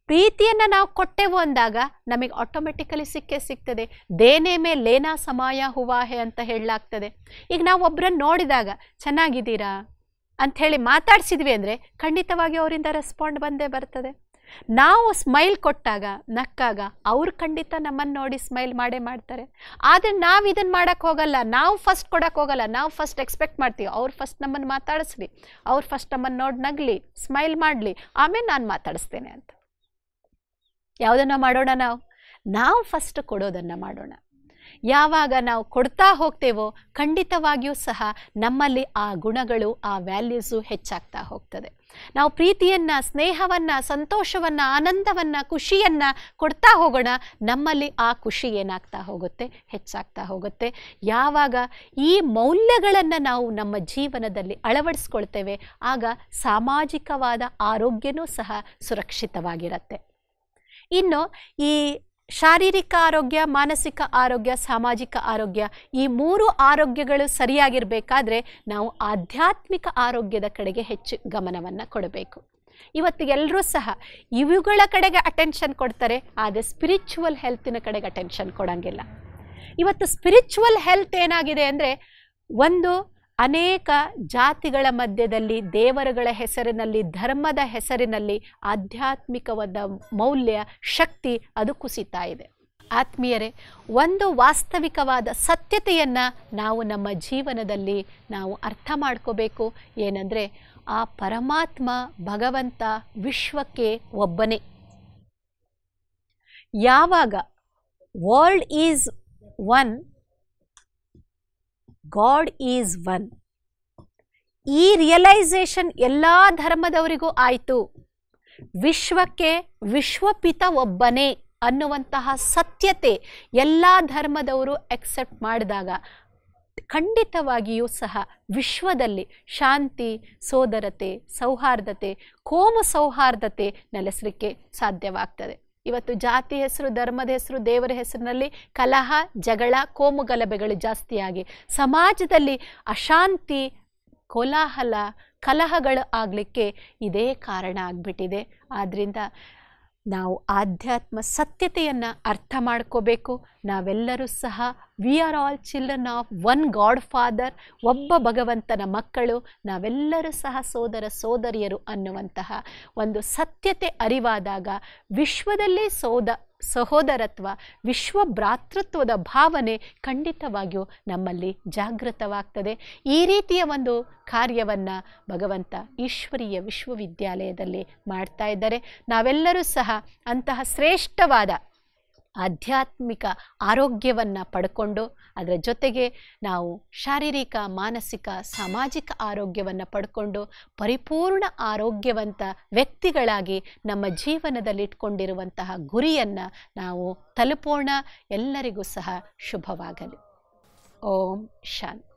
ಪ್ರೀತಿಯನ್ನು ನಾವು ಕೊಟ್ಟೆವು ಅಂದಾಗ ನಮಗೆ ಆಟೋಮೆಟಿಕಲಿ ಸಿಕ್ಕೇ ಸಿಗ್ತದೆ ದೇನೆ ಮೇ ಲೇನಾ ಸಮಯ ಹುವಾಹೆ ಅಂತ ಹೇಳಲಾಗ್ತದೆ ಈಗ ನಾವು ಒಬ್ಬರನ್ನು ನೋಡಿದಾಗ ಚೆನ್ನಾಗಿದ್ದೀರಾ ಅಂಥೇಳಿ ಮಾತಾಡ್ಸಿದ್ವಿ ಅಂದರೆ ಖಂಡಿತವಾಗಿ ಅವರಿಂದ ರೆಸ್ಪಾಂಡ್ ಬಂದೇ ಬರ್ತದೆ ನಾವು ಸ್ಮೈಲ್ ಕೊಟ್ಟಾಗ ನಕ್ಕಾಗ ಅವ್ರು ಖಂಡಿತ ನಮ್ಮನ್ನು ನೋಡಿ ಸ್ಮೈಲ್ ಮಾಡೇ ಮಾಡ್ತಾರೆ ಆದರೆ ನಾವು ಇದನ್ನು ಮಾಡೋಕ್ಕೆ ಹೋಗಲ್ಲ ನಾವು ಫಸ್ಟ್ ಕೊಡೋಕ್ಕೆ ಹೋಗಲ್ಲ ನಾವು ಫಸ್ಟ್ ಎಕ್ಸ್ಪೆಕ್ಟ್ ಮಾಡ್ತೀವಿ ಅವ್ರು ಫಸ್ಟ್ ನಮ್ಮನ್ನು ಮಾತಾಡಿಸ್ಲಿ ಅವ್ರು ಫಸ್ಟ್ ನಮ್ಮನ್ನು ನೋಡಿ ನಗಲಿ ಸ್ಮೈಲ್ ಮಾಡಲಿ ಆಮೇಲೆ ನಾನು ಮಾತಾಡಿಸ್ತೇನೆ ಅಂತ ಯಾವುದನ್ನು ಮಾಡೋಣ ನಾವು ನಾವು ಫಸ್ಟ್ ಕೊಡೋದನ್ನು ಮಾಡೋಣ ಯಾವಾಗ ನಾವು ಕೊಡ್ತಾ ಹೋಗ್ತೇವೋ ಖಂಡಿತವಾಗಿಯೂ ಸಹ ನಮ್ಮಲ್ಲಿ ಆ ಗುಣಗಳು ಆ ವ್ಯಾಲ್ಯೂಸು ಹೆಚ್ಚಾಗ್ತಾ ಹೋಗ್ತದೆ ನಾವು ಪ್ರೀತಿಯನ್ನು ಸ್ನೇಹವನ್ನು ಸಂತೋಷವನ್ನು ಆನಂದವನ್ನು ಖುಷಿಯನ್ನು ಕೊಡ್ತಾ ಹೋಗೋಣ ನಮ್ಮಲ್ಲಿ ಆ ಖುಷಿ ಏನಾಗ್ತಾ ಹೋಗುತ್ತೆ ಹೆಚ್ಚಾಗ್ತಾ ಹೋಗುತ್ತೆ ಯಾವಾಗ ಈ ಮೌಲ್ಯಗಳನ್ನು ನಾವು ನಮ್ಮ ಜೀವನದಲ್ಲಿ ಅಳವಡಿಸ್ಕೊಳ್ತೇವೆ ಆಗ ಸಾಮಾಜಿಕವಾದ ಆರೋಗ್ಯನೂ ಸಹ ಸುರಕ್ಷಿತವಾಗಿರುತ್ತೆ ಇನ್ನು ಈ ಶಾರೀರಿಕ ಆರೋಗ್ಯ ಮಾನಸಿಕ ಆರೋಗ್ಯ ಸಾಮಾಜಿಕ ಆರೋಗ್ಯ ಈ ಮೂರು ಆರೋಗ್ಯಗಳು ಸರಿಯಾಗಿರಬೇಕಾದ್ರೆ ನಾವು ಆಧ್ಯಾತ್ಮಿಕ ಆರೋಗ್ಯದ ಕಡೆಗೆ ಹೆಚ್ಚು ಗಮನವನ್ನು ಕೊಡಬೇಕು ಇವತ್ತಿಗೆಲ್ಲರೂ ಸಹ ಇವುಗಳ ಕಡೆಗೆ ಅಟೆನ್ಷನ್ ಕೊಡ್ತಾರೆ ಆದರೆ ಸ್ಪಿರಿಚುವಲ್ ಹೆಲ್ತಿನ ಕಡೆಗೆ ಅಟೆನ್ಷನ್ ಕೊಡೋಂಗಿಲ್ಲ ಇವತ್ತು ಸ್ಪಿರಿಚುವಲ್ ಹೆಲ್ತ್ ಏನಾಗಿದೆ ಅಂದರೆ ಒಂದು ಅನೇಕ ಜಾತಿಗಳ ಮಧ್ಯದಲ್ಲಿ ದೇವರುಗಳ ಹೆಸರಿನಲ್ಲಿ ಧರ್ಮದ ಹೆಸರಿನಲ್ಲಿ ಆಧ್ಯಾತ್ಮಿಕವಾದ ಮೌಲ್ಯ ಶಕ್ತಿ ಅದು ಕುಸಿತಾ ಇದೆ ಆತ್ಮೀಯರೇ ಒಂದು ವಾಸ್ತವಿಕವಾದ ಸತ್ಯತೆಯನ್ನು ನಾವು ನಮ್ಮ ಜೀವನದಲ್ಲಿ ನಾವು ಅರ್ಥ ಮಾಡ್ಕೋಬೇಕು ಏನಂದರೆ ಆ ಪರಮಾತ್ಮ ಭಗವಂತ ವಿಶ್ವಕ್ಕೆ ಒಬ್ಬನೇ ಯಾವಾಗ world is one God is one ಈ ರಿಯಲೈಸೇಷನ್ ಎಲ್ಲ ಧರ್ಮದವರಿಗೂ ಆಯಿತು ವಿಶ್ವಕ್ಕೆ ವಿಶ್ವಪಿತ ಒಬ್ಬನೇ ಅನ್ನುವಂತಹ ಸತ್ಯತೆ ಎಲ್ಲ ಧರ್ಮದವರು ಎಕ್ಸೆಪ್ಟ್ ಮಾಡಿದಾಗ ಖಂಡಿತವಾಗಿಯೂ ಸಹ ವಿಶ್ವದಲ್ಲಿ ಶಾಂತಿ ಸೋದರತೆ ಸೌಹಾರ್ದತೆ ಕೋಮ ಸೌಹಾರ್ದತೆ ನೆಲೆಸಲಿಕ್ಕೆ ಸಾಧ್ಯವಾಗ್ತದೆ ಇವತ್ತು ಜಾತಿ ಹೆಸರು ಧರ್ಮದ ಹೆಸರು ದೇವರ ಹೆಸರಿನಲ್ಲಿ ಕಲಹ ಜಗಳ ಕೋಮು ಗಲಭೆಗಳು ಜಾಸ್ತಿಯಾಗಿ ಸಮಾಜದಲ್ಲಿ ಅಶಾಂತಿ ಕೋಲಾಹಲ ಕಲಹಗಳು ಆಗಲಿಕ್ಕೆ ಇದೇ ಕಾರಣ ಆಗಿಬಿಟ್ಟಿದೆ ಆದ್ದರಿಂದ ನಾವು ಆಧ್ಯಾತ್ಮ ಸತ್ಯತೆಯನ್ನು ಅರ್ಥ ಮಾಡ್ಕೋಬೇಕು ನಾವೆಲ್ಲರೂ ಸಹ we are all children of one God father ಒಬ್ಬ ಭಗವಂತನ ಮಕ್ಕಳು ನಾವೆಲ್ಲರೂ ಸಹ ಸೋದರ ಸೋದರಿಯರು ಅನ್ನುವಂತಹ ಒಂದು ಸತ್ಯತೆ ಅರಿವಾದಾಗ ವಿಶ್ವದಲ್ಲೇ ಸೋದ ಸಹೋದರತ್ವ ವಿಶ್ವ ಭ್ರಾತೃತ್ವದ ಭಾವನೆ ಖಂಡಿತವಾಗಿಯೂ ನಮ್ಮಲ್ಲಿ ಜಾಗೃತವಾಗ್ತದೆ ಈ ರೀತಿಯ ಒಂದು ಕಾರ್ಯವನ್ನು ಭಗವಂತ ಈಶ್ವರೀಯ ವಿಶ್ವವಿದ್ಯಾಲಯದಲ್ಲಿ ಮಾಡ್ತಾ ಇದ್ದಾರೆ ನಾವೆಲ್ಲರೂ ಸಹ ಅಂತಹ ಶ್ರೇಷ್ಠವಾದ ಆಧ್ಯಾತ್ಮಿಕ ಆರೋಗ್ಯವನ್ನು ಪಡ್ಕೊಂಡು ಅದರ ಜೊತೆಗೆ ನಾವು ಶಾರೀರಿಕ ಮಾನಸಿಕ ಸಾಮಾಜಿಕ ಆರೋಗ್ಯವನ್ನು ಪಡ್ಕೊಂಡು ಪರಿಪೂರ್ಣ ಆರೋಗ್ಯವಂತ ವ್ಯಕ್ತಿಗಳಾಗಿ ನಮ್ಮ ಜೀವನದಲ್ಲಿಟ್ಕೊಂಡಿರುವಂತಹ ಗುರಿಯನ್ನು ನಾವು ತಲುಪೋಣ ಎಲ್ಲರಿಗೂ ಸಹ ಶುಭವಾಗಲಿ ಓಂ ಶಾಂತಿ